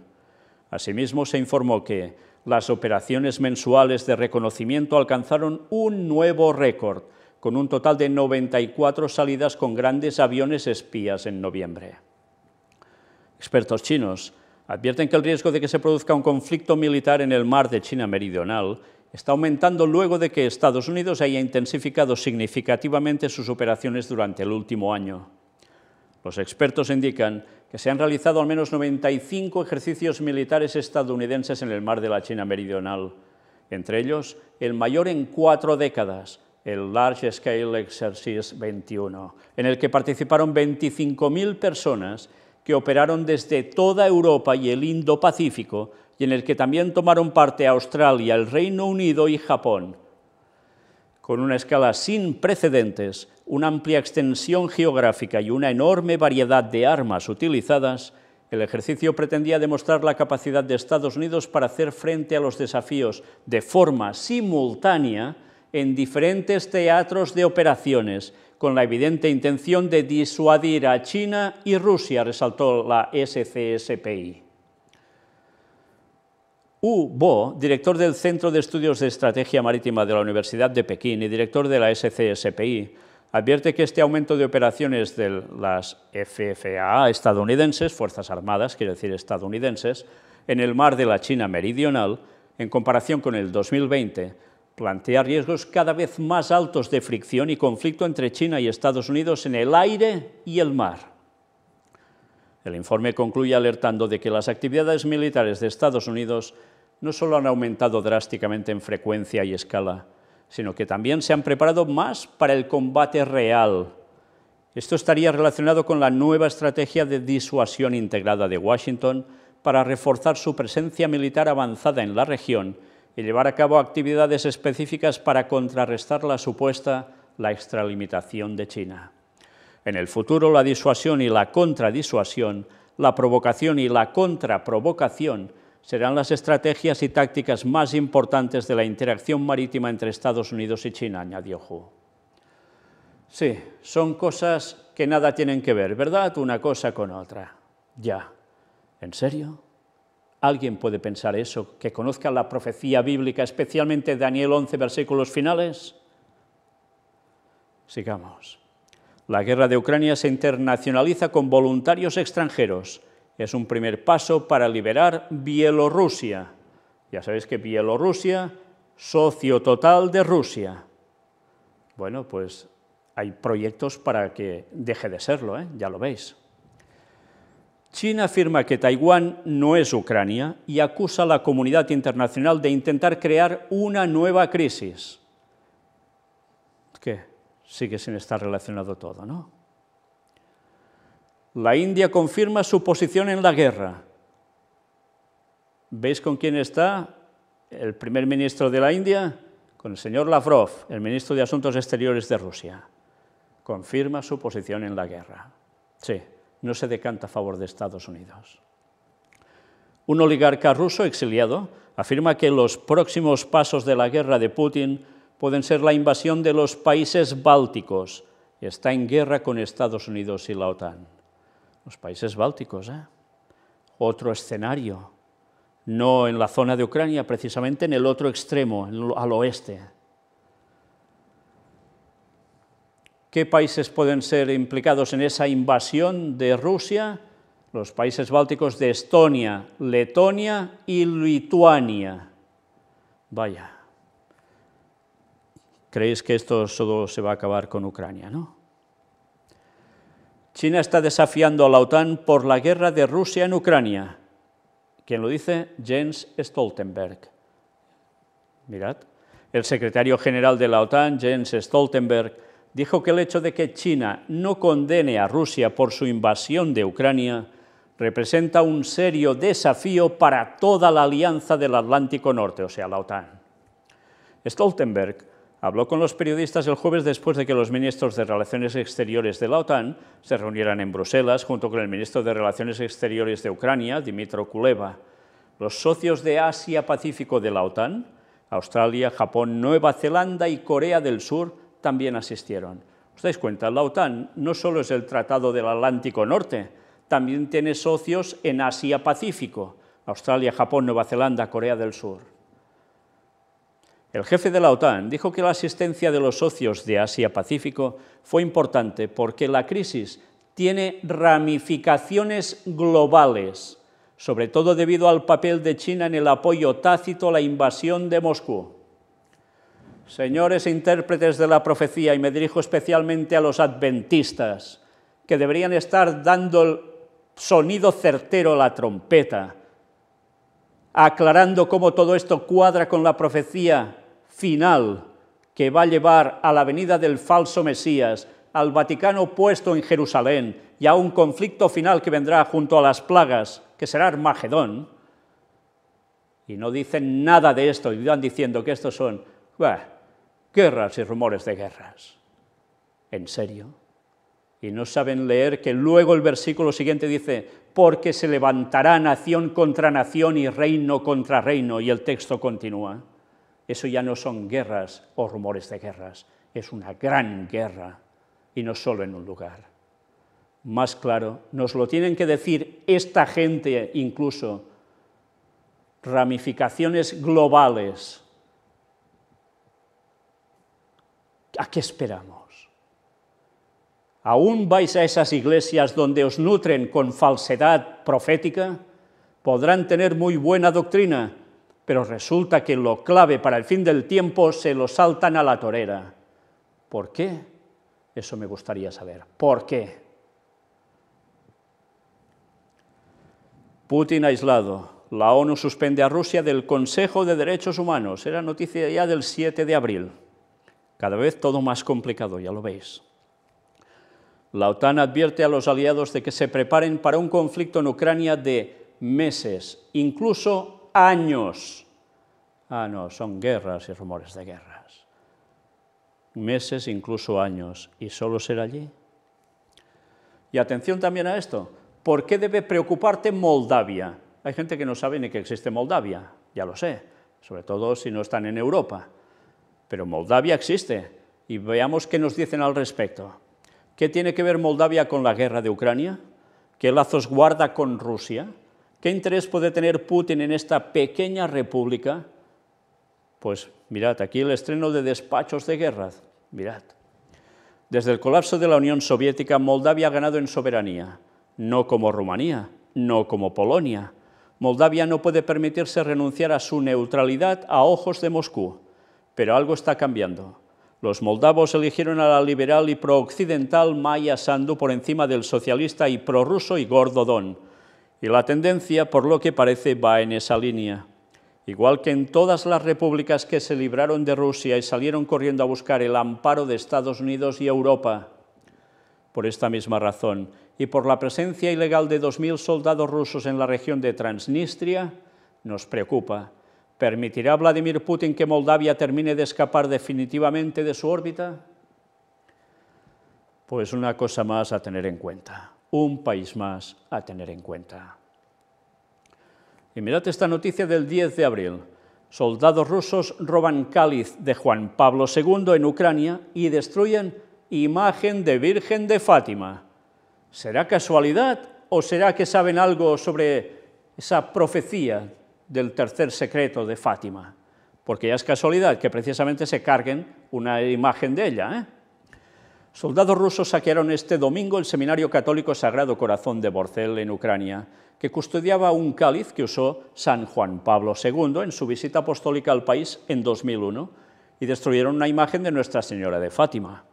Asimismo, se informó que las operaciones mensuales de reconocimiento alcanzaron un nuevo récord, con un total de 94 salidas con grandes aviones espías en noviembre. Expertos chinos advierten que el riesgo de que se produzca un conflicto militar en el mar de China Meridional está aumentando luego de que Estados Unidos haya intensificado significativamente sus operaciones durante el último año. Los expertos indican que se han realizado al menos 95 ejercicios militares estadounidenses en el mar de la China Meridional, entre ellos el mayor en cuatro décadas, el Large Scale Exercise 21, en el que participaron 25.000 personas que operaron desde toda Europa y el Indo-Pacífico y en el que también tomaron parte Australia, el Reino Unido y Japón, con una escala sin precedentes, una amplia extensión geográfica y una enorme variedad de armas utilizadas, el ejercicio pretendía demostrar la capacidad de Estados Unidos para hacer frente a los desafíos de forma simultánea en diferentes teatros de operaciones, con la evidente intención de disuadir a China y Rusia, resaltó la SCSPI. Wu Bo, director del Centro de Estudios de Estrategia Marítima de la Universidad de Pekín y director de la SCSPI, advierte que este aumento de operaciones de las FFA estadounidenses, Fuerzas Armadas, quiere decir estadounidenses, en el mar de la China meridional, en comparación con el 2020, plantea riesgos cada vez más altos de fricción y conflicto entre China y Estados Unidos en el aire y el mar. El informe concluye alertando de que las actividades militares de Estados Unidos no solo han aumentado drásticamente en frecuencia y escala, sino que también se han preparado más para el combate real. Esto estaría relacionado con la nueva estrategia de disuasión integrada de Washington para reforzar su presencia militar avanzada en la región y llevar a cabo actividades específicas para contrarrestar la supuesta la extralimitación de China. En el futuro, la disuasión y la contradisuasión, la provocación y la contraprovocación serán las estrategias y tácticas más importantes de la interacción marítima entre Estados Unidos y China, añadió Hu. Sí, son cosas que nada tienen que ver, ¿verdad? Una cosa con otra. Ya. ¿En serio? ¿Alguien puede pensar eso, que conozca la profecía bíblica, especialmente Daniel 11, versículos finales? Sigamos. La guerra de Ucrania se internacionaliza con voluntarios extranjeros es un primer paso para liberar Bielorrusia. Ya sabéis que Bielorrusia, socio total de Rusia. Bueno, pues hay proyectos para que deje de serlo, ¿eh? ya lo veis. China afirma que Taiwán no es Ucrania y acusa a la comunidad internacional de intentar crear una nueva crisis. ¿Qué? Sigue sin estar relacionado todo, ¿no? La India confirma su posición en la guerra. ¿Veis con quién está el primer ministro de la India? Con el señor Lavrov, el ministro de Asuntos Exteriores de Rusia. Confirma su posición en la guerra. Sí, no se decanta a favor de Estados Unidos. Un oligarca ruso exiliado afirma que los próximos pasos de la guerra de Putin pueden ser la invasión de los países bálticos. Está en guerra con Estados Unidos y la OTAN los países bálticos. ¿eh? Otro escenario, no en la zona de Ucrania, precisamente en el otro extremo, al oeste. ¿Qué países pueden ser implicados en esa invasión de Rusia? Los países bálticos de Estonia, Letonia y Lituania. Vaya. Creéis que esto solo se va a acabar con Ucrania, ¿no? China está desafiando a la OTAN por la guerra de Rusia en Ucrania. Quien lo dice? Jens Stoltenberg. Mirad, el secretario general de la OTAN, Jens Stoltenberg, dijo que el hecho de que China no condene a Rusia por su invasión de Ucrania representa un serio desafío para toda la alianza del Atlántico Norte, o sea, la OTAN. Stoltenberg Habló con los periodistas el jueves después de que los ministros de Relaciones Exteriores de la OTAN se reunieran en Bruselas junto con el ministro de Relaciones Exteriores de Ucrania, Dimitro Kuleva. Los socios de Asia-Pacífico de la OTAN, Australia, Japón, Nueva Zelanda y Corea del Sur, también asistieron. ¿Os dais cuenta? La OTAN no solo es el Tratado del Atlántico Norte, también tiene socios en Asia-Pacífico, Australia, Japón, Nueva Zelanda, Corea del Sur. El jefe de la OTAN dijo que la asistencia de los socios de Asia-Pacífico fue importante porque la crisis tiene ramificaciones globales, sobre todo debido al papel de China en el apoyo tácito a la invasión de Moscú. Señores intérpretes de la profecía, y me dirijo especialmente a los adventistas, que deberían estar dando el sonido certero a la trompeta, aclarando cómo todo esto cuadra con la profecía final que va a llevar a la venida del falso Mesías, al Vaticano puesto en Jerusalén y a un conflicto final que vendrá junto a las plagas, que será Armagedón, y no dicen nada de esto, y van diciendo que estos son guerras y rumores de guerras. ¿En serio? Y no saben leer que luego el versículo siguiente dice, porque se levantará nación contra nación y reino contra reino, y el texto continúa. Eso ya no son guerras o rumores de guerras, es una gran guerra y no solo en un lugar. Más claro, nos lo tienen que decir esta gente incluso, ramificaciones globales. ¿A qué esperamos? ¿Aún vais a esas iglesias donde os nutren con falsedad profética? Podrán tener muy buena doctrina, pero resulta que lo clave para el fin del tiempo se lo saltan a la torera. ¿Por qué? Eso me gustaría saber. ¿Por qué? Putin aislado. La ONU suspende a Rusia del Consejo de Derechos Humanos. Era noticia ya del 7 de abril. Cada vez todo más complicado, ya lo veis. La OTAN advierte a los aliados de que se preparen para un conflicto en Ucrania de meses, incluso años. Ah, no, son guerras y rumores de guerras. Meses, incluso años, y solo ser allí. Y atención también a esto. ¿Por qué debe preocuparte Moldavia? Hay gente que no sabe ni que existe Moldavia, ya lo sé, sobre todo si no están en Europa. Pero Moldavia existe y veamos qué nos dicen al respecto. ¿Qué tiene que ver Moldavia con la guerra de Ucrania? ¿Qué lazos guarda con Rusia? ¿Qué interés puede tener Putin en esta pequeña república? Pues mirad, aquí el estreno de despachos de guerra. Mirad. Desde el colapso de la Unión Soviética, Moldavia ha ganado en soberanía, no como Rumanía, no como Polonia. Moldavia no puede permitirse renunciar a su neutralidad a ojos de Moscú, pero algo está cambiando. Los moldavos eligieron a la liberal y prooccidental Maya Sandu por encima del socialista y prorruso Igor Dodon y la tendencia, por lo que parece, va en esa línea. Igual que en todas las repúblicas que se libraron de Rusia y salieron corriendo a buscar el amparo de Estados Unidos y Europa, por esta misma razón, y por la presencia ilegal de 2.000 soldados rusos en la región de Transnistria, nos preocupa. ¿Permitirá Vladimir Putin que Moldavia termine de escapar definitivamente de su órbita? Pues una cosa más a tener en cuenta un país más a tener en cuenta. Y mirad esta noticia del 10 de abril. Soldados rusos roban cáliz de Juan Pablo II en Ucrania y destruyen imagen de Virgen de Fátima. ¿Será casualidad o será que saben algo sobre esa profecía del tercer secreto de Fátima? Porque ya es casualidad que precisamente se carguen una imagen de ella. ¿eh? Soldados rusos saquearon este domingo el Seminario Católico Sagrado Corazón de Borcel en Ucrania, que custodiaba un cáliz que usó San Juan Pablo II en su visita apostólica al país en 2001 y destruyeron una imagen de Nuestra Señora de Fátima.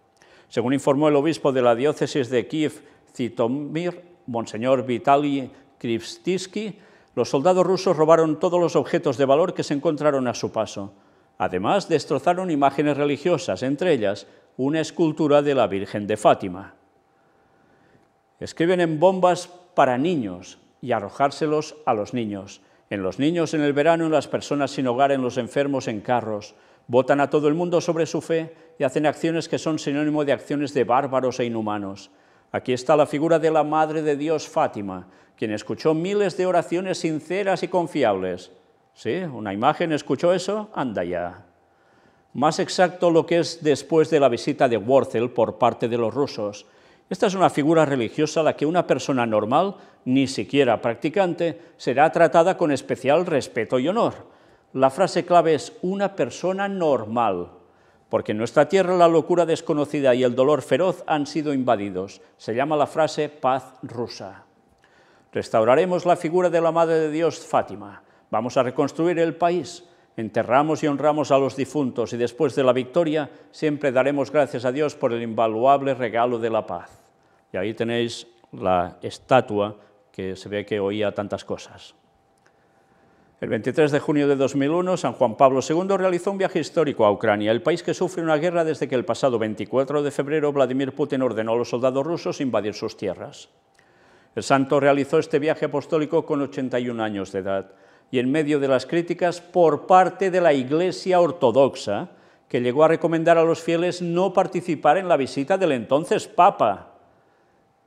Según informó el obispo de la diócesis de Kiev, Zitomir, Monseñor Vitali Krivstisky, los soldados rusos robaron todos los objetos de valor que se encontraron a su paso, Además, destrozaron imágenes religiosas, entre ellas una escultura de la Virgen de Fátima. Escriben en bombas para niños y arrojárselos a los niños. En los niños en el verano, en las personas sin hogar, en los enfermos en carros. Votan a todo el mundo sobre su fe y hacen acciones que son sinónimo de acciones de bárbaros e inhumanos. Aquí está la figura de la Madre de Dios Fátima, quien escuchó miles de oraciones sinceras y confiables. ¿Sí? Una imagen, escuchó eso, anda ya. Más exacto lo que es después de la visita de Worzel por parte de los rusos. Esta es una figura religiosa a la que una persona normal, ni siquiera practicante, será tratada con especial respeto y honor. La frase clave es una persona normal, porque en nuestra tierra la locura desconocida y el dolor feroz han sido invadidos. Se llama la frase paz rusa. Restauraremos la figura de la Madre de Dios Fátima. Vamos a reconstruir el país. Enterramos y honramos a los difuntos y después de la victoria siempre daremos gracias a Dios por el invaluable regalo de la paz. Y ahí tenéis la estatua que se ve que oía tantas cosas. El 23 de junio de 2001, San Juan Pablo II realizó un viaje histórico a Ucrania, el país que sufre una guerra desde que el pasado 24 de febrero Vladimir Putin ordenó a los soldados rusos invadir sus tierras. El santo realizó este viaje apostólico con 81 años de edad y en medio de las críticas por parte de la Iglesia Ortodoxa, que llegó a recomendar a los fieles no participar en la visita del entonces Papa.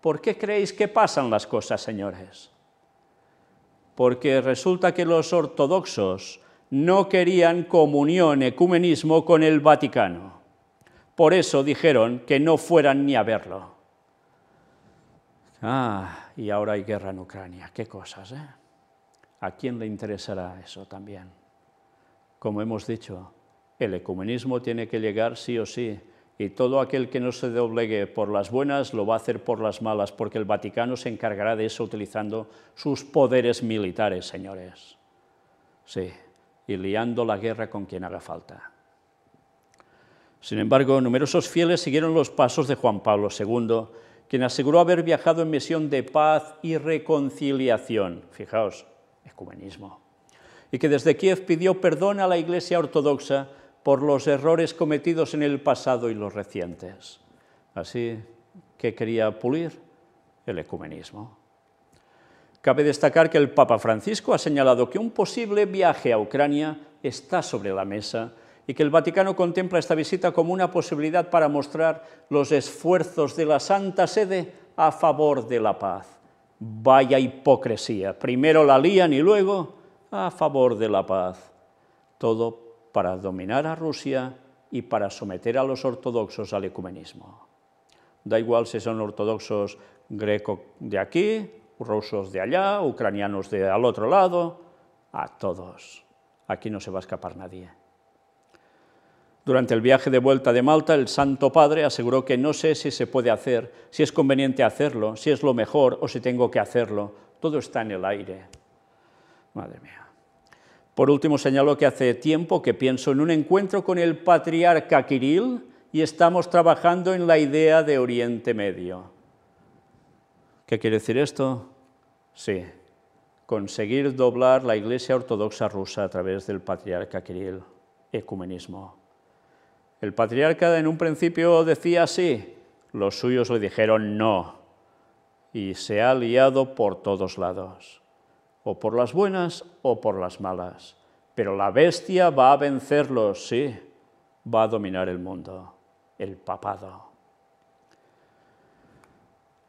¿Por qué creéis que pasan las cosas, señores? Porque resulta que los ortodoxos no querían comunión, ecumenismo con el Vaticano. Por eso dijeron que no fueran ni a verlo. Ah, y ahora hay guerra en Ucrania, qué cosas, ¿eh? ¿A quién le interesará eso también? Como hemos dicho, el ecumenismo tiene que llegar sí o sí, y todo aquel que no se doblegue por las buenas lo va a hacer por las malas, porque el Vaticano se encargará de eso utilizando sus poderes militares, señores. Sí, y liando la guerra con quien haga falta. Sin embargo, numerosos fieles siguieron los pasos de Juan Pablo II, quien aseguró haber viajado en misión de paz y reconciliación. Fijaos, ecumenismo, y que desde Kiev pidió perdón a la Iglesia Ortodoxa por los errores cometidos en el pasado y los recientes. Así que quería pulir el ecumenismo. Cabe destacar que el Papa Francisco ha señalado que un posible viaje a Ucrania está sobre la mesa y que el Vaticano contempla esta visita como una posibilidad para mostrar los esfuerzos de la Santa Sede a favor de la paz. Vaya hipocresía. Primero la lían y luego a favor de la paz. Todo para dominar a Rusia y para someter a los ortodoxos al ecumenismo. Da igual si son ortodoxos greco de aquí, rusos de allá, ucranianos de al otro lado, a todos. Aquí no se va a escapar nadie. Durante el viaje de vuelta de Malta, el Santo Padre aseguró que no sé si se puede hacer, si es conveniente hacerlo, si es lo mejor o si tengo que hacerlo. Todo está en el aire. Madre mía. Por último, señaló que hace tiempo que pienso en un encuentro con el patriarca Kirill y estamos trabajando en la idea de Oriente Medio. ¿Qué quiere decir esto? Sí, conseguir doblar la Iglesia Ortodoxa rusa a través del patriarca Kirill, ecumenismo. El patriarca en un principio decía sí, los suyos le dijeron no, y se ha liado por todos lados, o por las buenas o por las malas. Pero la bestia va a vencerlos, sí, va a dominar el mundo, el papado.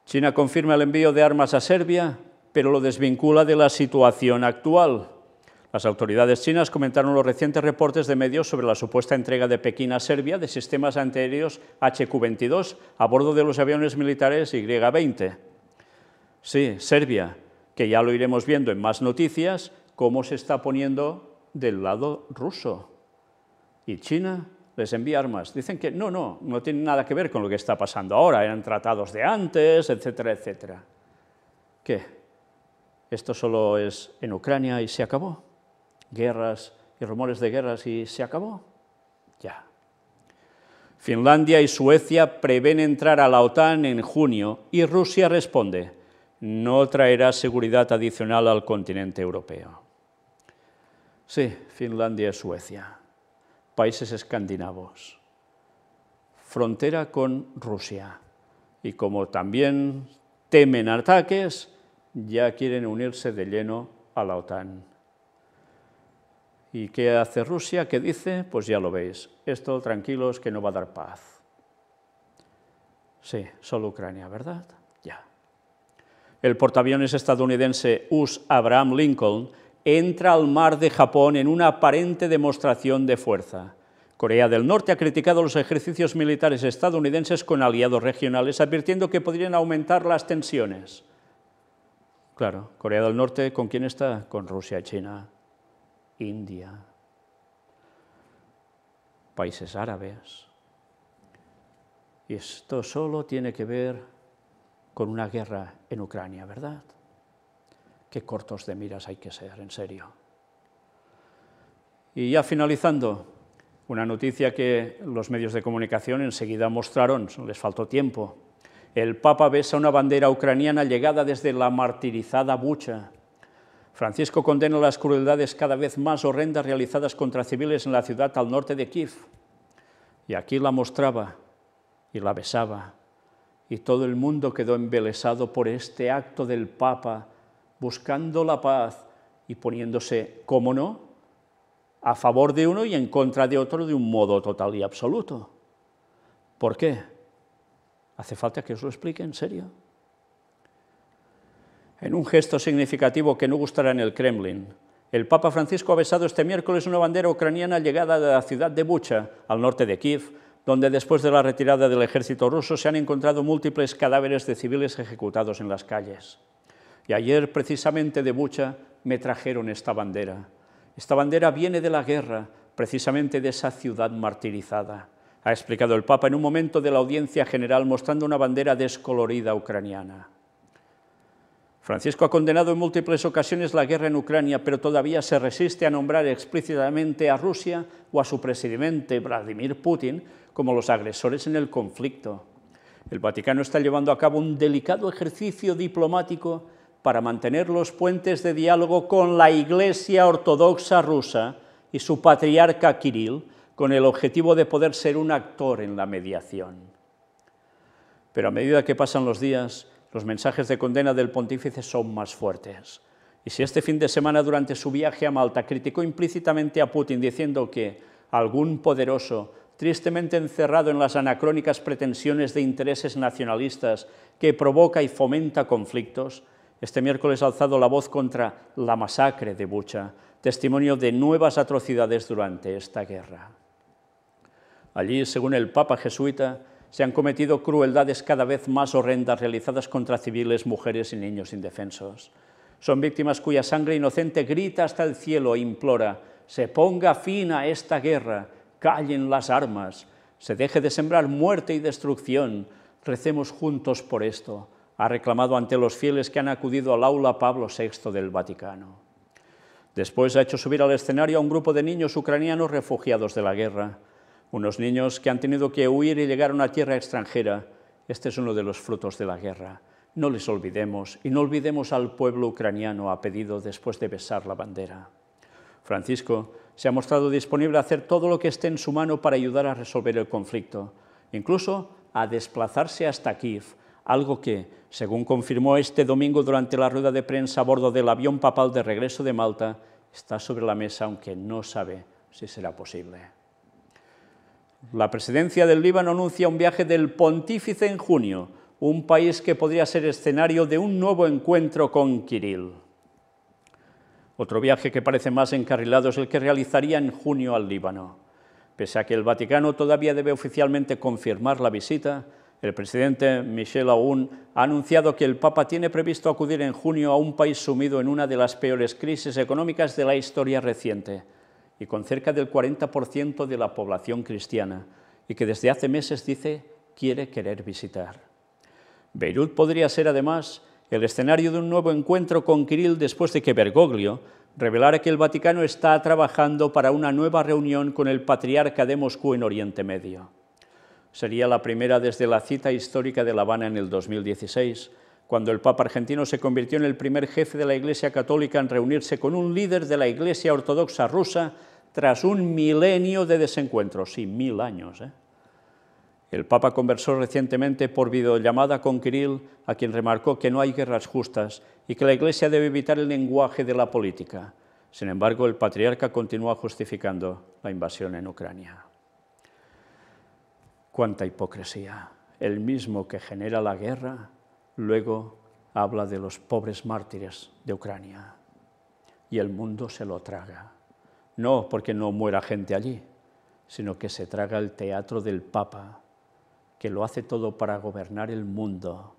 China confirma el envío de armas a Serbia, pero lo desvincula de la situación actual las autoridades chinas comentaron los recientes reportes de medios sobre la supuesta entrega de Pekín a Serbia de sistemas antiaéreos HQ-22 a bordo de los aviones militares Y-20. Sí, Serbia, que ya lo iremos viendo en más noticias, cómo se está poniendo del lado ruso. Y China les envía armas. Dicen que no, no, no tiene nada que ver con lo que está pasando ahora, eran tratados de antes, etcétera, etcétera. ¿Qué? Esto solo es en Ucrania y se acabó guerras y rumores de guerras y se acabó. Ya. Finlandia y Suecia prevén entrar a la OTAN en junio y Rusia responde, no traerá seguridad adicional al continente europeo. Sí, Finlandia y Suecia, países escandinavos, frontera con Rusia. Y como también temen ataques, ya quieren unirse de lleno a la OTAN. ¿Y qué hace Rusia? ¿Qué dice? Pues ya lo veis. Esto, tranquilos, que no va a dar paz. Sí, solo Ucrania, ¿verdad? Ya. El portaaviones estadounidense US Abraham Lincoln entra al mar de Japón en una aparente demostración de fuerza. Corea del Norte ha criticado los ejercicios militares estadounidenses con aliados regionales, advirtiendo que podrían aumentar las tensiones. Claro, Corea del Norte, ¿con quién está? Con Rusia y China. India, países árabes. Y esto solo tiene que ver con una guerra en Ucrania, ¿verdad? Qué cortos de miras hay que ser, en serio. Y ya finalizando, una noticia que los medios de comunicación enseguida mostraron, les faltó tiempo. El Papa besa una bandera ucraniana llegada desde la martirizada Bucha. Francisco condena las crueldades cada vez más horrendas realizadas contra civiles en la ciudad al norte de Kiev. Y aquí la mostraba y la besaba. Y todo el mundo quedó embelesado por este acto del Papa, buscando la paz y poniéndose, cómo no, a favor de uno y en contra de otro de un modo total y absoluto. ¿Por qué? ¿Hace falta que os lo explique en serio? en un gesto significativo que no gustará en el Kremlin. El Papa Francisco ha besado este miércoles una bandera ucraniana llegada de la ciudad de Bucha, al norte de Kiev, donde después de la retirada del ejército ruso se han encontrado múltiples cadáveres de civiles ejecutados en las calles. Y ayer, precisamente de Bucha, me trajeron esta bandera. Esta bandera viene de la guerra, precisamente de esa ciudad martirizada, ha explicado el Papa en un momento de la audiencia general mostrando una bandera descolorida ucraniana. Francisco ha condenado en múltiples ocasiones la guerra en Ucrania, pero todavía se resiste a nombrar explícitamente a Rusia o a su presidente Vladimir Putin como los agresores en el conflicto. El Vaticano está llevando a cabo un delicado ejercicio diplomático para mantener los puentes de diálogo con la Iglesia Ortodoxa rusa y su patriarca Kirill, con el objetivo de poder ser un actor en la mediación. Pero a medida que pasan los días, los mensajes de condena del pontífice son más fuertes. Y si este fin de semana durante su viaje a Malta criticó implícitamente a Putin diciendo que algún poderoso, tristemente encerrado en las anacrónicas pretensiones de intereses nacionalistas que provoca y fomenta conflictos, este miércoles ha alzado la voz contra la masacre de Bucha, testimonio de nuevas atrocidades durante esta guerra. Allí, según el Papa jesuita, se han cometido crueldades cada vez más horrendas realizadas contra civiles, mujeres y niños indefensos. Son víctimas cuya sangre inocente grita hasta el cielo e implora, se ponga fin a esta guerra, callen las armas, se deje de sembrar muerte y destrucción, recemos juntos por esto, ha reclamado ante los fieles que han acudido al aula Pablo VI del Vaticano. Después ha hecho subir al escenario a un grupo de niños ucranianos refugiados de la guerra unos niños que han tenido que huir y llegar a una tierra extranjera. Este es uno de los frutos de la guerra. No les olvidemos y no olvidemos al pueblo ucraniano ha pedido después de besar la bandera. Francisco se ha mostrado disponible a hacer todo lo que esté en su mano para ayudar a resolver el conflicto, incluso a desplazarse hasta Kiev, algo que, según confirmó este domingo durante la rueda de prensa a bordo del avión papal de regreso de Malta, está sobre la mesa aunque no sabe si será posible. La presidencia del Líbano anuncia un viaje del pontífice en junio, un país que podría ser escenario de un nuevo encuentro con Kirill. Otro viaje que parece más encarrilado es el que realizaría en junio al Líbano. Pese a que el Vaticano todavía debe oficialmente confirmar la visita, el presidente Michel Aoun ha anunciado que el Papa tiene previsto acudir en junio a un país sumido en una de las peores crisis económicas de la historia reciente, y con cerca del 40% de la población cristiana y que desde hace meses dice quiere querer visitar. Beirut podría ser además el escenario de un nuevo encuentro con Kirill después de que Bergoglio revelara que el Vaticano está trabajando para una nueva reunión con el patriarca de Moscú en Oriente Medio. Sería la primera desde la cita histórica de La Habana en el 2016, cuando el Papa argentino se convirtió en el primer jefe de la Iglesia católica en reunirse con un líder de la Iglesia ortodoxa rusa tras un milenio de desencuentros, sí, mil años. ¿eh? El Papa conversó recientemente por videollamada con Kirill, a quien remarcó que no hay guerras justas y que la Iglesia debe evitar el lenguaje de la política. Sin embargo, el patriarca continúa justificando la invasión en Ucrania. ¡Cuánta hipocresía! El mismo que genera la guerra Luego habla de los pobres mártires de Ucrania y el mundo se lo traga. No porque no muera gente allí, sino que se traga el teatro del Papa, que lo hace todo para gobernar el mundo,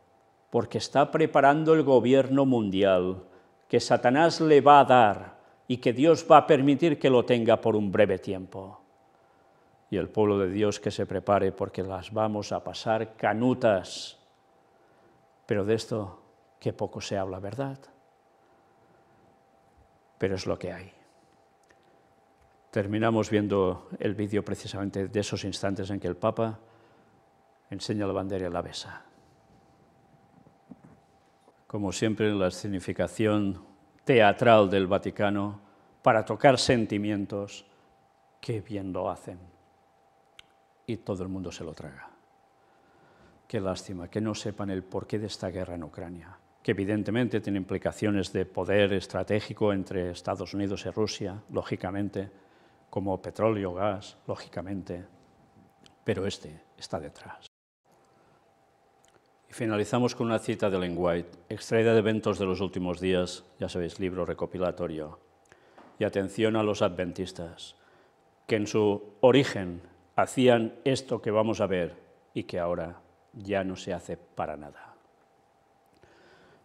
porque está preparando el gobierno mundial que Satanás le va a dar y que Dios va a permitir que lo tenga por un breve tiempo. Y el pueblo de Dios que se prepare porque las vamos a pasar canutas pero de esto que poco se habla, ¿verdad? Pero es lo que hay. Terminamos viendo el vídeo precisamente de esos instantes en que el Papa enseña la bandera y la besa. Como siempre, la escenificación teatral del Vaticano para tocar sentimientos, que bien lo hacen. Y todo el mundo se lo traga. Qué lástima que no sepan el porqué de esta guerra en Ucrania, que evidentemente tiene implicaciones de poder estratégico entre Estados Unidos y Rusia, lógicamente, como petróleo, gas, lógicamente, pero este está detrás. Y finalizamos con una cita de Len White, extraída de eventos de los últimos días, ya sabéis, libro recopilatorio. Y atención a los adventistas, que en su origen hacían esto que vamos a ver y que ahora ya no se hace para nada.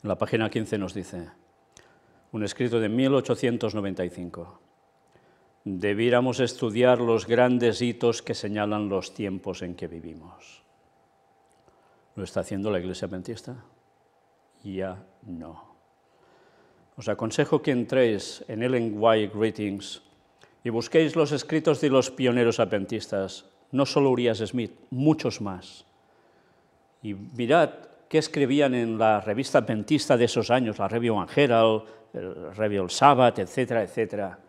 En la página 15 nos dice, un escrito de 1895, debiéramos estudiar los grandes hitos que señalan los tiempos en que vivimos. ¿Lo está haciendo la Iglesia Adventista? Ya no. Os aconsejo que entréis en Ellen White Greetings y busquéis los escritos de los pioneros adventistas, no solo Urias Smith, muchos más. Y mirad qué escribían en la revista adventista de esos años, la Review and Herald, el Review El Sabbath, etcétera, etcétera.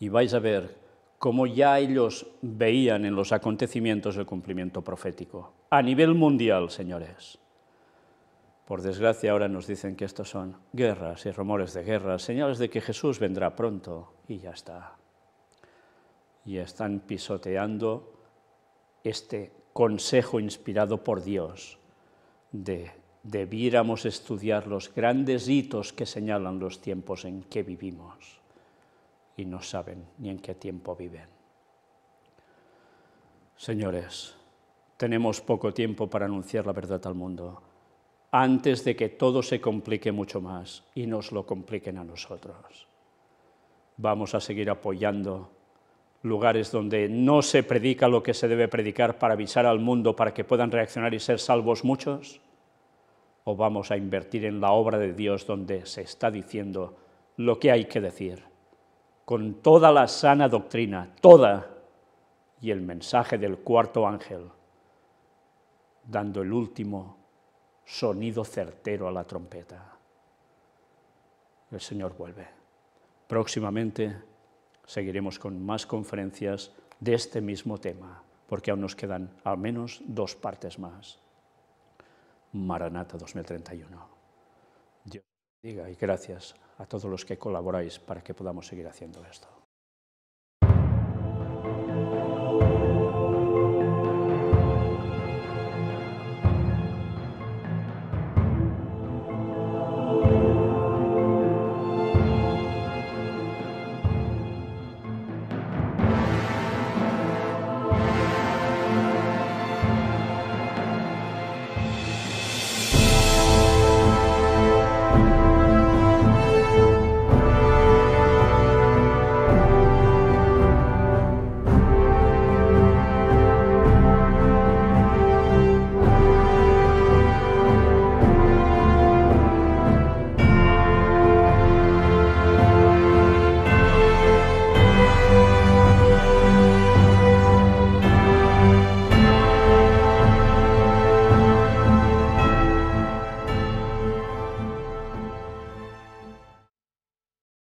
Y vais a ver cómo ya ellos veían en los acontecimientos el cumplimiento profético, a nivel mundial, señores. Por desgracia ahora nos dicen que estos son guerras y rumores de guerras, señales de que Jesús vendrá pronto y ya está. Y están pisoteando este consejo inspirado por Dios de debiéramos estudiar los grandes hitos que señalan los tiempos en que vivimos y no saben ni en qué tiempo viven. Señores, tenemos poco tiempo para anunciar la verdad al mundo antes de que todo se complique mucho más y nos lo compliquen a nosotros. Vamos a seguir apoyando lugares donde no se predica lo que se debe predicar para avisar al mundo para que puedan reaccionar y ser salvos muchos? ¿O vamos a invertir en la obra de Dios donde se está diciendo lo que hay que decir, con toda la sana doctrina, toda, y el mensaje del cuarto ángel, dando el último sonido certero a la trompeta? El Señor vuelve. Próximamente seguiremos con más conferencias de este mismo tema, porque aún nos quedan al menos dos partes más. Maranata 2031. Dios diga y gracias a todos los que colaboráis para que podamos seguir haciendo esto.